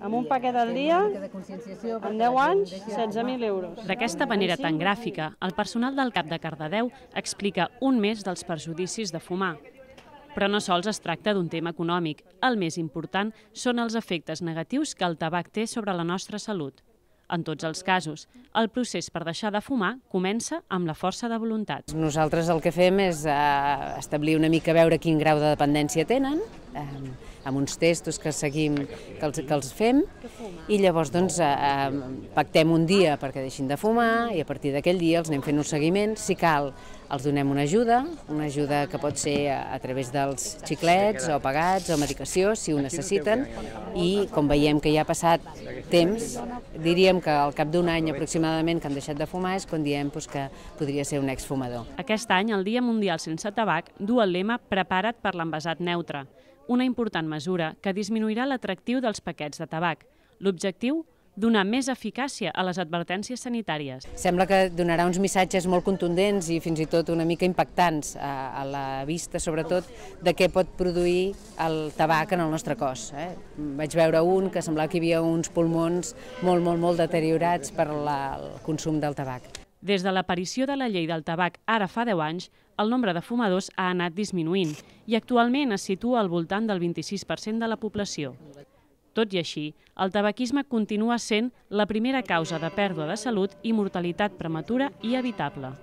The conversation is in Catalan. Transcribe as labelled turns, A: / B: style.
A: amb un paquet al dia, en 10 anys, 16.000 euros. D'aquesta manera tan gràfica,
B: el personal del CAP de Cardedeu explica un mes dels perjudicis de fumar. Però no sols es tracta d'un tema econòmic. El més important són els efectes negatius que el tabac té sobre la nostra salut. En tots els casos, el procés per deixar de fumar comença amb la força de voluntat.
A: Nosaltres el que fem és eh, establir una mica veure quin grau de dependència tenen, eh, amb uns testos que seguim, que els, que els fem, i llavors doncs, eh, eh, pactem un dia perquè deixin de fumar i a partir d'aquell dia els anem fent un seguiment, si cal els donem una ajuda, una ajuda que pot ser a, a través dels xiclets o pagats o medicació, si ho necessiten, i com veiem que ja ha passat temps, diríem que al cap d'un any aproximadament que han deixat de fumar és quan diem doncs, que podria ser un exfumador.
B: Aquest any, el Dia Mundial Sense Tabac, du el lema Prepara't per l'envasat neutre, una important mesura que disminuirà l'atractiu dels paquets de tabac. L'objectiu? donar més eficàcia a les advertències sanitàries.
A: Sembla que donarà uns missatges molt contundents i fins i tot una mica impactants a, eh, a la vista, sobretot, de què pot produir el tabac en el nostre cos. Eh? Vaig veure un que semblava que hi havia uns pulmons molt, molt, molt deteriorats per la, el consum del tabac.
B: Des de l'aparició de la llei del tabac ara fa 10 anys, el nombre de fumadors ha anat disminuint i actualment es situa al voltant del 26% de la població. Tot i així, el tabaquisme continua sent la primera causa de pèrdua de salut i mortalitat prematura i evitable.